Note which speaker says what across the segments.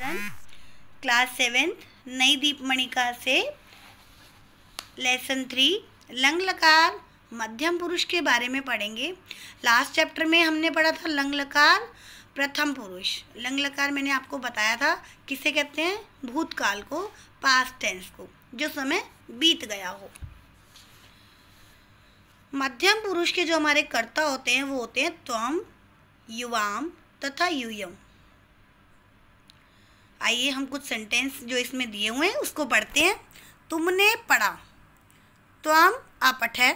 Speaker 1: children class seventh नई दीप मणिका से lesson three lung लकार मध्यम पुरुष के बारे में पढ़ेंगे लास्ट चैप्टर में हमने पढ़ा था लंग लकार प्रथम पुरुष लंग लकार मैंने आपको बताया था किसे कहते हैं भूतकाल को पास्ट टेंस को जो समय बीत गया हो मध्यम पुरुष के जो हमारे कर्ता होते हैं वो होते हैं त्वम युवाम तथा युयम आइए हम कुछ सेंटेंस जो इसमें दिए हुए हैं उसको पढ़ते हैं तुमने पढ़ा त्वम तो अपठ है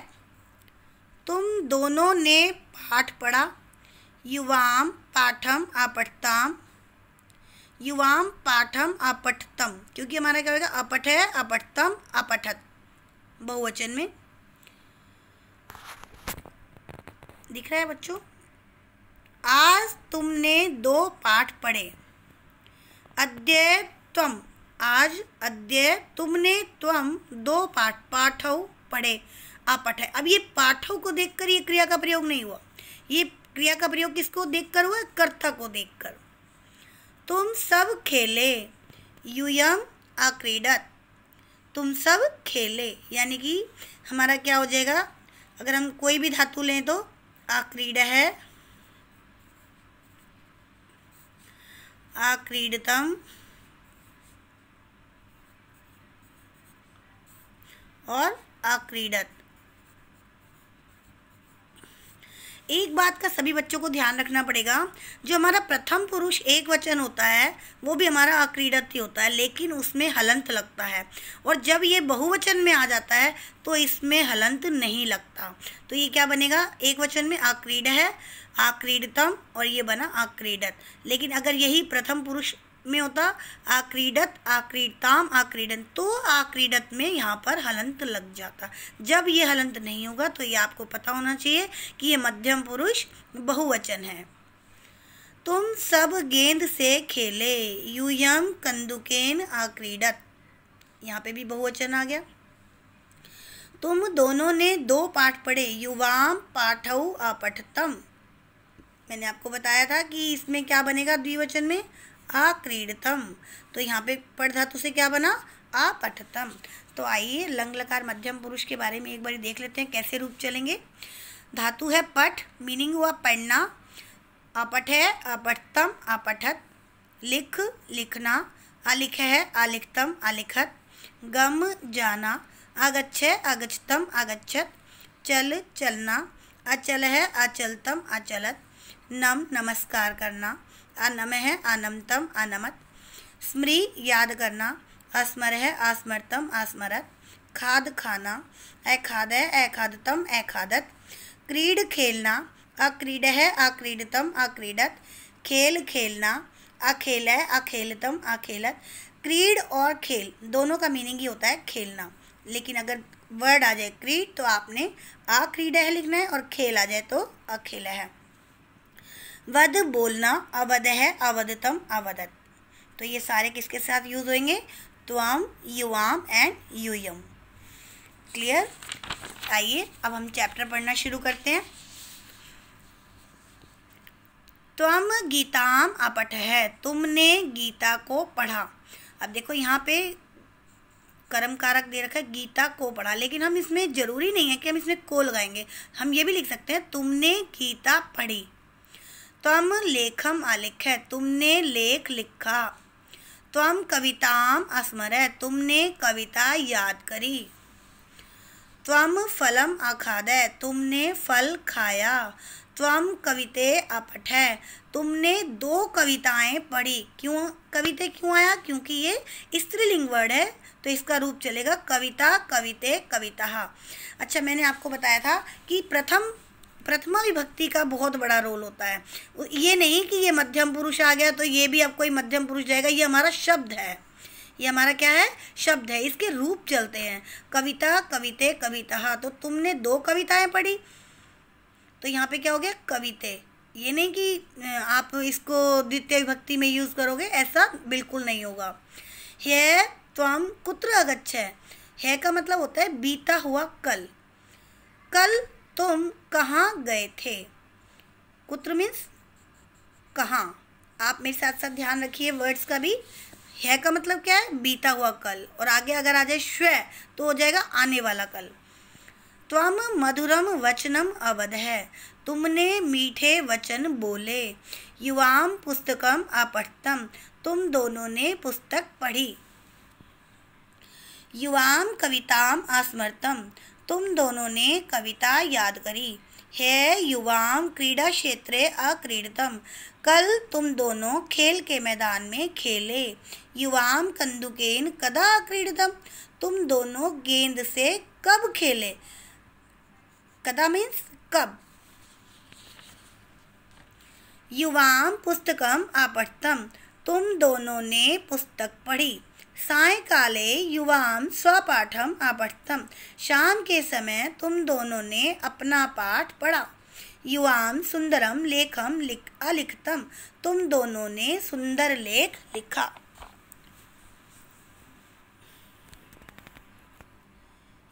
Speaker 1: तुम दोनों ने पाठ पढ़ा युवाम पाठम अपठताम युवाम पाठम अपठतम क्योंकि हमारा क्या होगा अपठ है अपठतम अपठत बहुवचन में दिख रहा है बच्चों आज तुमने दो पाठ पढ़े अद्य तम आज अद्य तुमने त्वम दो पाठ पाठव पढ़े आप पठे अब ये पाठव को देखकर ये क्रिया का प्रयोग नहीं हुआ ये क्रिया का प्रयोग किसको देखकर हुआ कर्ता को देखकर तुम सब खेले यूयम अक्रीडत तुम सब खेले यानी कि हमारा क्या हो जाएगा अगर हम कोई भी धातु लें तो आक्रीड है अक्रीडतम और अक्रीडत एक बात का सभी बच्चों को ध्यान रखना पड़ेगा जो हमारा प्रथम पुरुष एक वचन होता है वो भी हमारा अक्रीडत ही होता है लेकिन उसमें हलंत लगता है और जब ये बहुवचन में आ जाता है तो इसमें हलंत नहीं लगता तो ये क्या बनेगा एक वचन में आक्रीड है आक्रीडतम और ये बना आक्रीडत लेकिन अगर यही प्रथम पुरुष में होता आक्रीडत आक्रीडताम आक्रीडन तो आक्रीडत में यहाँ पर हलंत लग जाता जब ये हलंत नहीं होगा तो ये आपको पता होना चाहिए कि ये मध्यम पुरुष बहुवचन है तुम सब गेंद से खेले यूयम कंदुकेन आक्रीडत यहाँ पे भी बहुवचन आ गया तुम दोनों ने दो पाठ पढ़े युवाम पाठऊ अपठतम मैंने आपको बताया था कि इसमें क्या बनेगा द्विवचन में अक्रीड़तम तो यहाँ पे पढ़ धातु से क्या बना अपठतम तो आइए लंग लकार मध्यम पुरुष के बारे में एक बार देख लेते हैं कैसे रूप चलेंगे धातु है पठ मीनिंग हुआ पढ़ना अपठ है अपठतम अपठत लिख लिखना अलिख है अलिखतम अलिखत गम जाना अगछ है अगछतम अगछत चल चलना अचल है अचलतम अचलत नम नमस्कार करना अनम है अनमतम अनमत स्मृ याद करना अस्मर है अस्मरतम अस्मरत खाद खाना अखाद है अखादतम अखादत क्रीड खेलना अक्रीड है अक्रीडतम अक्रीडत खेल खेलना अखेल है अखेलतम अखेलत क्रीड और खेल दोनों का मीनिंग ही होता है खेलना लेकिन अगर वर्ड आ जाए क्रीड तो आपने अक्रीड है लिखना है और खेल आ जाए तो अखेला है वध बोलना अवध है अवधतम अवधत तो ये सारे किसके साथ यूज होंगे त्वाम युवाम एंड यूयम क्लियर आइए अब हम चैप्टर पढ़ना शुरू करते हैं त्वम गीताम अपठ है तुमने गीता को पढ़ा अब देखो यहाँ पे कर्म कारक दे रखा है गीता को पढ़ा लेकिन हम इसमें ज़रूरी नहीं है कि हम इसमें को लगाएंगे हम ये भी लिख सकते हैं तुमने गीता पढ़ी तम लेखम अलिख्य तुमने लेख लिखा तम कविताम अस्मर तुमने कविता याद करी तम फलम अखाद तुमने फल खाया तम कविते अपठ है तुमने दो कविताएं पढ़ी क्यों कविते क्यों आया क्योंकि ये स्त्रीलिंग वर्ड है तो इसका रूप चलेगा कविता कविते कविता अच्छा मैंने आपको बताया था कि प्रथम प्रथमा विभक्ति का बहुत बड़ा रोल होता है ये नहीं कि ये मध्यम पुरुष आ गया तो ये भी अब कोई मध्यम पुरुष जाएगा ये हमारा शब्द है ये हमारा क्या है शब्द है इसके रूप चलते हैं कविता कविते कविता हाँ, तो तुमने दो कविताएं पढ़ी तो यहाँ पे क्या हो गया कविते ये नहीं कि आप इसको द्वितीय विभक्ति में यूज़ करोगे ऐसा बिल्कुल नहीं होगा है त्वम कुत्र अगच्छ है का मतलब होता है बीता हुआ कल कल तुम कहाँ गए थे कुत्र मीन्स कहाँ आप मेरे साथ साथ ध्यान रखिए वर्ड्स का भी है का मतलब क्या है बीता हुआ कल और आगे अगर आ जाए श्वे तो हो जाएगा आने वाला कल त्वम मधुरम वचनम अवध है तुमने मीठे वचन बोले युवाम पुस्तकम अपठतम तुम दोनों ने पुस्तक पढ़ी युवाम कविताम आस्मर्तम तुम दोनों ने कविता याद करी है युवाम क्रीड़ा क्षेत्रे अक्रीडतम कल तुम दोनों खेल के मैदान में खेले युवाम कंदुकेन कदा अक्रीडतम तुम दोनों गेंद से कब खेले कदा मीन्स कब युवाम पुस्तकम आपठतम तुम दोनों ने पुस्तक पढ़ी सायकाले युवाम स्वपाठम आपठतम शाम के समय तुम दोनों ने अपना पाठ पढ़ा युवाम सुंदरम लेखम लिख अलिखतम तुम दोनों ने सुंदर लेख लिखा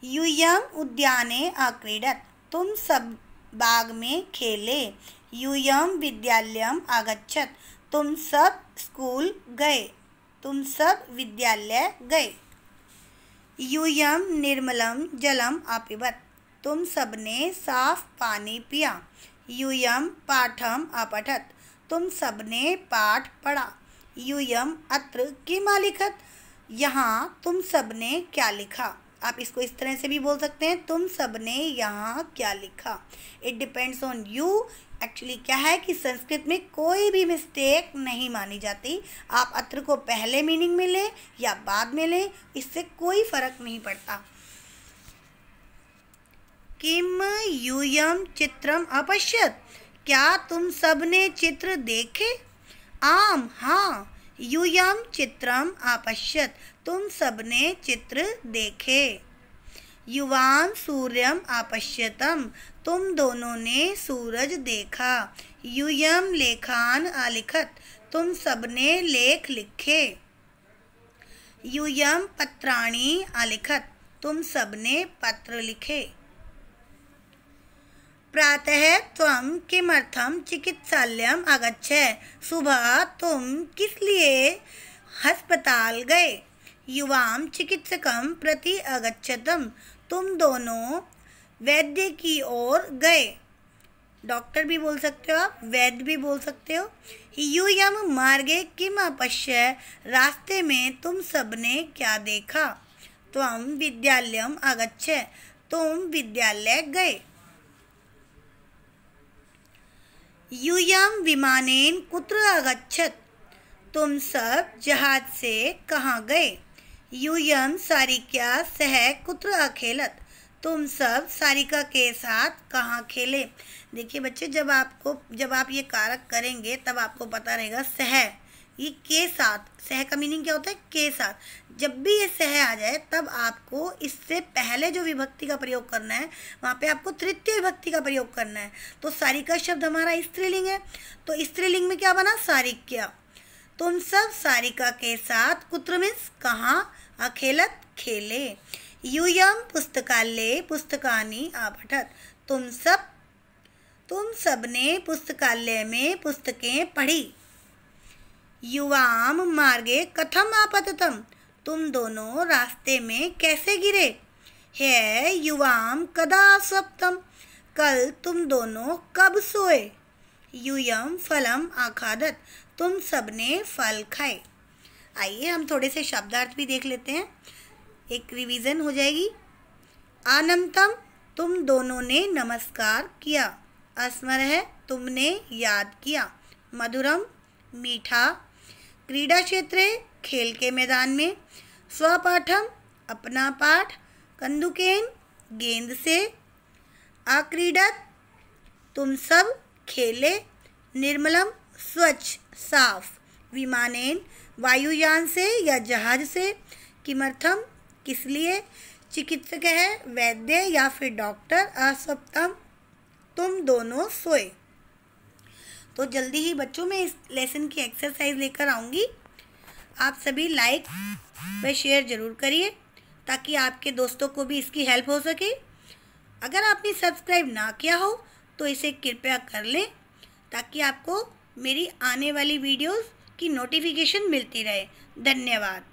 Speaker 1: यूयम उद्याने अक्रीडत तुम सब बाग में खेले यूयम विद्यालयम आगच्छत तुम सब स्कूल गए तुम सब विद्यालय गए यूयम निर्मलम जलम आपिबत तुम सबने साफ पानी पिया यूयम पाठम अपठत तुम सबने पाठ पढ़ा यूयम अत्र की मालिकत यहाँ तुम सबने क्या लिखा आप इसको इस तरह से भी बोल सकते हैं तुम सब ने यहाँ क्या लिखा it depends on you actually क्या है कि संस्कृत में कोई भी मिस्टेक नहीं मानी जाती आप अत्र को पहले मीनिंग में लें या बाद में लें इससे कोई फर्क नहीं पड़ता किम यूयम चित्रम अपश्यत क्या तुम सब ने चित्र देखे आम हाँ यूयम चित्रम आपश्यत तुम सबने चित्र देखे युवान सूर्यम आपश्यतम तुम दोनों ने सूरज देखा युयम लेखान अलिखत तुम सबने लेख लिखे युयम पत्राणी अलिखत तुम सबने पत्र लिखे प्रातः तम किमर्थम चिकित्सालयम आगछ सुबह तुम किस लिए अस्पताल गए युवाम चिकित्सकम प्रति अगच्छतम तुम दोनों वैद्य की ओर गए डॉक्टर भी बोल सकते हो आप वैद्य भी बोल सकते हो यूयम मार्गे किम अपश्य रास्ते में तुम सबने क्या देखा त्वम विद्यालय अगछ तुम विद्यालय गए यूयम विमानेन कुत्र अगछत तुम सब जहाज से कहाँ गए यूयम सारिका सह कुत्र अखेलत तुम सब सारिका के साथ कहाँ खेले देखिए बच्चे जब आपको जब आप ये कारक करेंगे तब आपको पता रहेगा सह ये के साथ सह का मीनिंग क्या होता है के साथ जब भी ये सह आ जाए तब आपको इससे पहले जो विभक्ति का प्रयोग करना है वहाँ पे आपको तृतीय विभक्ति का प्रयोग करना है तो सारिका शब्द हमारा स्त्रीलिंग है तो स्त्रीलिंग में क्या बना सारिक्या तुम सब सारिका के साथ कुत्रमिस कहाँ अखेलत खेले यूयम पुस्तकालय पुस्तकानी आपठत तुम सब तुम ने पुस्तकालय में पुस्तकें पढ़ी युवाम मार्गे कथम आपततम तुम दोनों रास्ते में कैसे गिरे है युवाम कदा सप्तम कल तुम दोनों कब सोए यूयम फलम आखादत तुम सबने फल खाए आइए हम थोड़े से शब्दार्थ भी देख लेते हैं एक रिवीजन हो जाएगी आनंदम तुम दोनों ने नमस्कार किया अस्मर है तुमने याद किया मधुरम मीठा क्रीड़ा क्षेत्र खेल के मैदान में स्वपाठम अपना पाठ कंदुकेन गेंद से आक्रीडत तुम सब खेले निर्मलम स्वच्छ साफ विमानेन वायुयान से या जहाज से किमर्थम किस लिए चिकित्सक है वैद्य या फिर डॉक्टर असप्तम तुम दोनों सोए तो जल्दी ही बच्चों में इस लेसन की एक्सरसाइज लेकर आऊँगी आप सभी लाइक व शेयर ज़रूर करिए ताकि आपके दोस्तों को भी इसकी हेल्प हो सके अगर आपने सब्सक्राइब ना किया हो तो इसे कृपया कर लें ताकि आपको मेरी आने वाली वीडियोस की नोटिफिकेशन मिलती रहे धन्यवाद